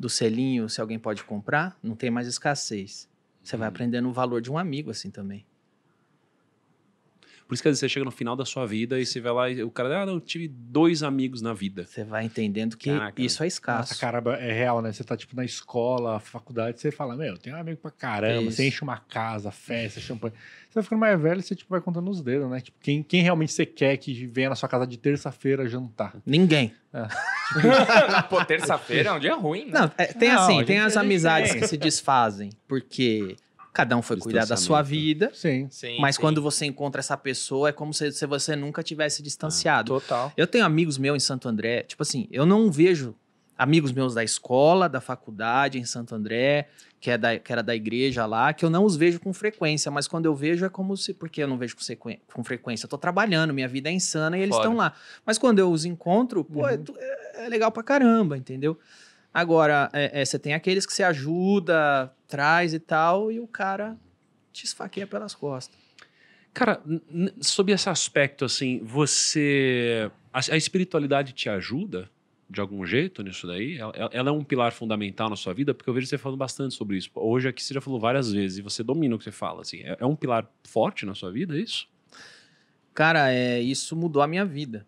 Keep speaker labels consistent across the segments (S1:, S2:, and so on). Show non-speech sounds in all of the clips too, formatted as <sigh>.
S1: do selinho, se alguém pode comprar, não tem mais escassez. Você vai uhum. aprendendo o valor de um amigo assim também. Por isso que às vezes você chega no final da sua vida e você vai lá e o cara, ah, não, eu tive dois amigos na vida. Você vai entendendo que Caraca. isso é escasso. caramba, é real, né? Você tá tipo na escola, faculdade, você fala, meu, eu tenho um amigo pra caramba, isso. você enche uma casa, festa, champanhe. Você vai ficando mais velho, você tipo, vai contando os dedos, né? Tipo, quem, quem realmente você quer que venha na sua casa de terça-feira jantar? Ninguém. É. <laughs> Pô, terça-feira é um dia ruim, né? Não, é, tem não, assim, tem as amizades que se desfazem, porque Cada um foi cuidar da sua vida. Sim. sim mas sim. quando você encontra essa pessoa, é como se você nunca tivesse distanciado. Ah, total. Eu tenho amigos meus em Santo André, tipo assim, eu não vejo amigos meus da escola, da faculdade em Santo André, que, é da, que era da igreja lá, que eu não os vejo com frequência, mas quando eu vejo é como se. Porque eu não vejo com, com frequência? Eu tô trabalhando, minha vida é insana e eles estão lá. Mas quando eu os encontro, pô, uhum. é, é, é legal pra caramba, entendeu? Agora, é, é, você tem aqueles que você ajuda, traz e tal, e o cara te esfaqueia pelas costas. Cara, sobre esse aspecto, assim, você. A, a, espiritualidade te ajuda de algum jeito nisso daí? Ela, é, é, ela, é um pilar fundamental na sua vida? Porque eu vejo você falando bastante sobre isso. Hoje aqui você já falou várias vezes e você domina o que você fala, assim. É, é um pilar forte na sua vida, é isso? Cara, é, isso mudou a minha vida.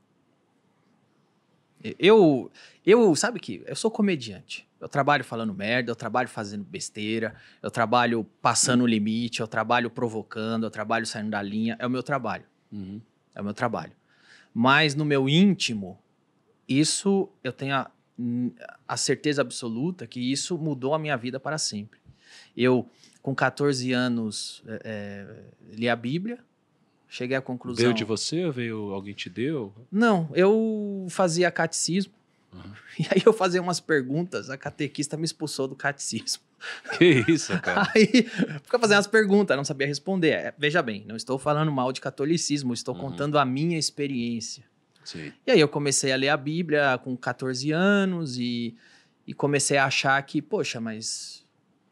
S1: Eu, eu, sabe que eu sou comediante. Eu trabalho falando merda, eu trabalho fazendo besteira, eu trabalho passando o limite, eu trabalho provocando, eu trabalho saindo da linha. É o meu trabalho. Uhum. É o meu trabalho. Mas no meu íntimo, isso eu tenho a, a certeza absoluta que isso mudou a minha vida para sempre. Eu, com 14 anos, é, é, li a Bíblia, Cheguei à conclusão. Veio de você? Veio alguém te deu? Não, eu fazia catecismo. Uhum. <laughs> E aí eu fazia umas perguntas, a catequista me expulsou do catecismo. <laughs> Que isso, <laughs> cara. Aí, eu fazendo umas perguntas, não sabia responder. É, veja bem, não estou falando mal de catolicismo, estou uhum. contando a minha experiência. Sim. E aí eu comecei a ler a Bíblia com 14 anos e, e comecei a achar que, poxa, mas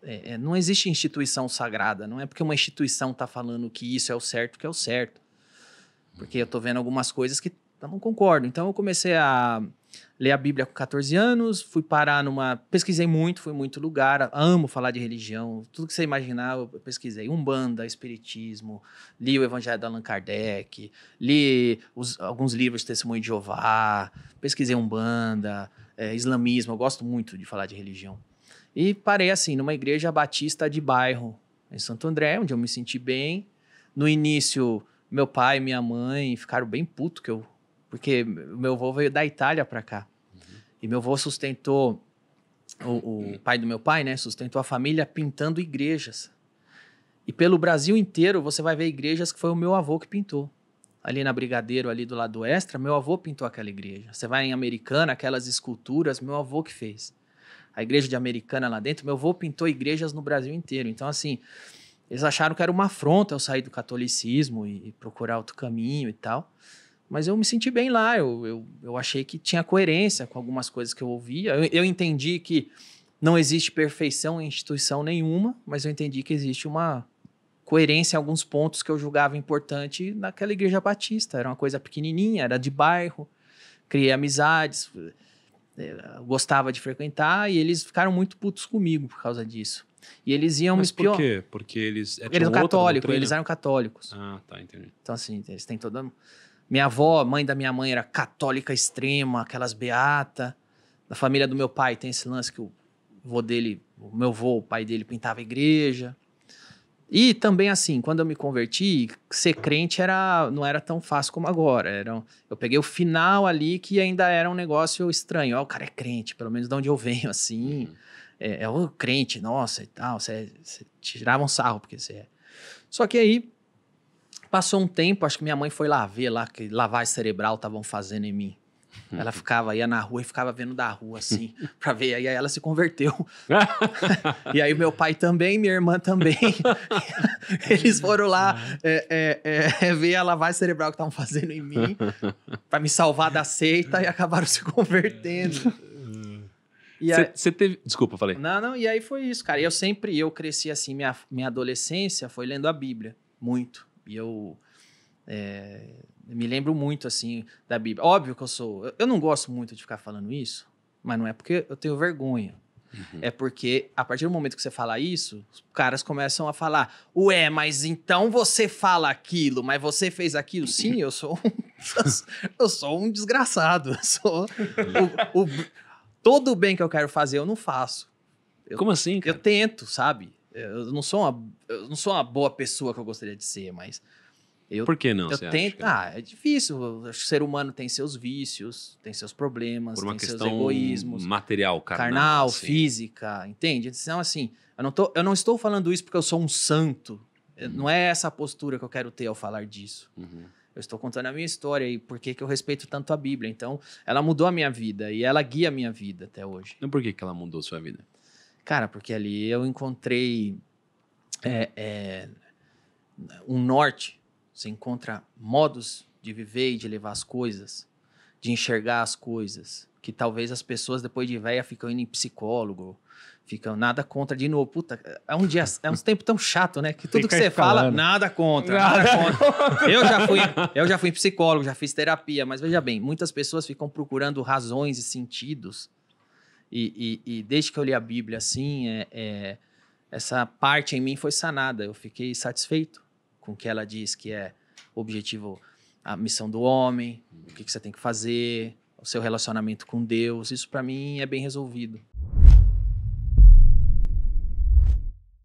S1: é, é, não existe instituição sagrada. Não é porque uma instituição está falando que isso é o certo que é o certo. Porque eu estou vendo algumas coisas que eu não concordo. Então eu comecei a ler a Bíblia com 14 anos, fui parar numa. Pesquisei muito, fui muito lugar, amo falar de religião, tudo que você imaginar eu pesquisei. Umbanda, Espiritismo, li o Evangelho de Allan Kardec, li os, alguns livros de Testemunho de Jeová, pesquisei Umbanda, é, Islamismo, eu gosto muito de falar de religião. E parei assim, numa igreja batista de bairro, em Santo André, onde eu me senti bem. No início, meu pai e minha mãe ficaram bem puto que eu. Porque meu avô veio da Itália para cá. Uhum. E meu avô sustentou. O, o uhum. pai do meu pai, né? Sustentou a família pintando igrejas. E pelo Brasil inteiro você vai ver igrejas que foi o meu avô que pintou. Ali na Brigadeiro, ali do lado do Extra, meu avô pintou aquela igreja. Você vai em Americana, aquelas esculturas, meu avô que fez a igreja de Americana lá dentro. Meu avô pintou igrejas no Brasil inteiro. Então, assim, eles acharam que era uma afronta eu sair do catolicismo e, e procurar outro caminho e tal. Mas eu me senti bem lá. Eu, eu, eu achei que tinha coerência com algumas coisas que eu ouvia. Eu, eu entendi que não existe perfeição em instituição nenhuma, mas eu entendi que existe uma coerência em alguns pontos que eu julgava importante naquela igreja batista. Era uma coisa pequenininha, era de bairro, criei amizades gostava de frequentar e eles ficaram muito putos comigo por causa disso. E eles iam Mas me espiar. Por quê? Porque eles. É, eles eram católicos, eles eram católicos. Ah, tá, entendi. Então, assim, eles têm toda. Minha avó, mãe da minha mãe, era católica extrema, aquelas beata. Da família do meu pai tem esse lance que o vô dele, o meu vô, o pai dele pintava igreja. E também assim, quando eu me converti, ser crente era não era tão fácil como agora. Era, eu peguei o final ali que ainda era um negócio estranho. Ó, o cara é crente, pelo menos de onde eu venho, <laughs> assim. Uhum. É, é o crente, nossa, e tal. Você, você tirava um sarro porque você é. Só que aí, passou um tempo, acho que minha mãe foi lá ver lá que lavagem cerebral estavam fazendo em mim. Ela ficava, ia na rua e ficava vendo da rua, assim, <laughs> pra ver. Aí ela se converteu. <laughs> e aí meu pai também, minha irmã também. <laughs> Eles foram lá é, é, é, é, ver a lavagem cerebral que estavam fazendo em mim, pra me salvar da seita e acabaram se convertendo. Você é. teve. Desculpa, falei. Não, não, e aí foi isso, cara. Eu sempre, eu cresci assim, minha, minha adolescência foi lendo a Bíblia, muito. E eu. É, me lembro muito, assim, da Bíblia. Óbvio que eu sou. Eu não gosto muito de ficar falando isso, mas não é porque eu tenho vergonha. Uhum. É porque a partir do momento que você fala isso, os caras começam a falar: Ué, mas então você fala aquilo, mas você fez aquilo. Sim, eu sou um, <laughs> eu sou um desgraçado. Eu sou o, o, todo o bem que eu quero fazer, eu não faço. Eu, Como assim? Cara? Eu tento, sabe? Eu não, sou uma, eu não sou uma boa pessoa que eu gostaria de ser, mas eu, Por que não? Eu tento, Ah, é difícil. O ser humano tem seus vícios, tem seus problemas, Por uma tem questão seus egoísmos. Material, carnal. Carnal, assim. física, entende? Então, assim, eu não, tô, eu não estou falando isso porque eu sou um santo. Uhum. Não é essa a postura que eu quero ter ao falar disso. Uhum. Eu estou contando a minha história e por que, que eu respeito tanto a Bíblia. Então, ela mudou a minha vida e ela guia a minha vida até hoje. Então, por que, que ela mudou a sua vida? Cara, porque ali eu encontrei é, é, um norte você encontra modos de viver e de levar as coisas, de enxergar as coisas, que talvez as pessoas depois de velha ficam indo em psicólogo, ficam nada contra de novo. Puta, é um dia, é um tempo tão chato, né? Que tudo Fica que você escalando. fala, nada contra, nada, nada contra. eu já fui, eu já fui psicólogo, já fiz terapia, mas veja bem, muitas pessoas ficam procurando razões e sentidos. E, e, e desde que eu li a Bíblia, assim, é, é, essa parte em mim foi sanada. Eu fiquei satisfeito com o que ela diz que é o objetivo, a missão do homem, o que, que você tem que fazer, o seu relacionamento com Deus. Isso para mim é bem resolvido.